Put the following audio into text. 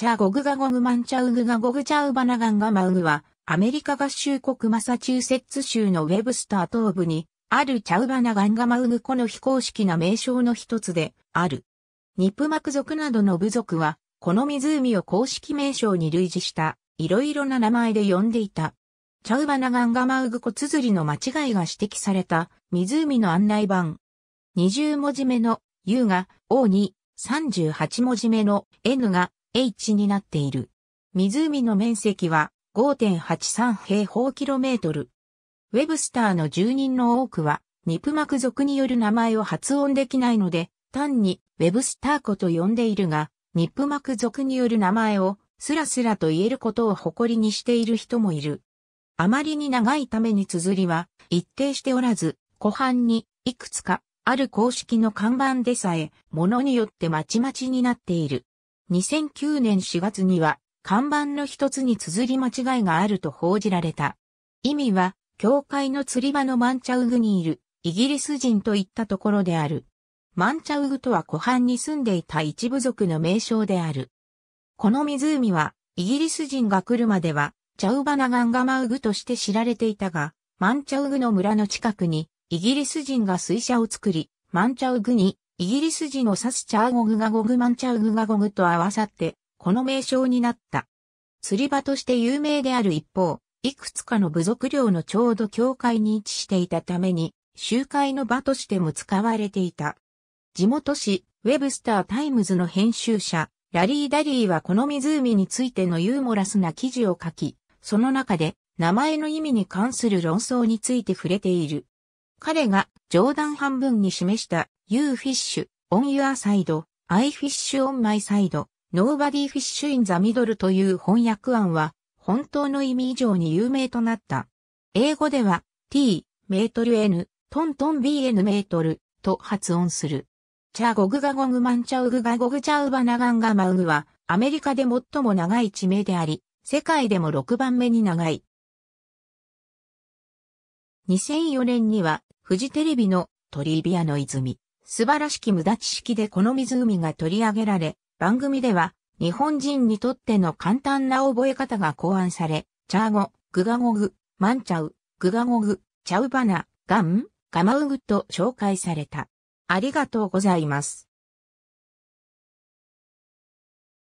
チャーゴグガゴグマンチャウグガゴグチャウバナガンガマウグは、アメリカ合衆国マサチューセッツ州のウェブスター東部に、あるチャウバナガンガマウグコの非公式な名称の一つで、ある。ニップマク族などの部族は、この湖を公式名称に類似した、いろいろな名前で呼んでいた。チャウバナガンガマウグコ綴りの間違いが指摘された、湖の案内板。20文字目の U が O に、38文字目の N が H になっている。湖の面積は5.83平方キロメートル。ウェブスターの住人の多くは、ニプマク族による名前を発音できないので、単にウェブスター子と呼んでいるが、ニップマク族による名前をスラスラと言えることを誇りにしている人もいる。あまりに長いために綴りは一定しておらず、湖畔にいくつかある公式の看板でさえ、ものによってまちまちになっている。2009年4月には、看板の一つに綴り間違いがあると報じられた。意味は、教会の釣り場のマンチャウグにいる、イギリス人といったところである。マンチャウグとは湖畔に住んでいた一部族の名称である。この湖は、イギリス人が来るまでは、チャウバナガンガマウグとして知られていたが、マンチャウグの村の近くに、イギリス人が水車を作り、マンチャウグにイギリス字のサスチャーゴグガゴグマンチャウグガゴグと合わさって、この名称になった。釣り場として有名である一方、いくつかの部族領のちょうど境界に位置していたために、集会の場としても使われていた。地元紙、ウェブスタータイムズの編集者、ラリー・ダリーはこの湖についてのユーモラスな記事を書き、その中で名前の意味に関する論争について触れている。彼が冗談半分に示した You fish, on your side, I fish on my side, nobody fish in the middle という翻訳案は、本当の意味以上に有名となった。英語では、t, メートル n, トントン bn メートルと発音する。チャゴグガゴグマンチャウグガゴグチャウバナガンガマウグは、アメリカで最も長い地名であり、世界でも6番目に長い。2004年には、フジテレビのトリビアの泉、素晴らしき無駄知識でこの湖が取り上げられ、番組では日本人にとっての簡単な覚え方が考案され、チャーゴ、グガゴグ、マンチャウ、グガゴグ、チャウバナ、ガン、ガマウグと紹介された。ありがとうございます。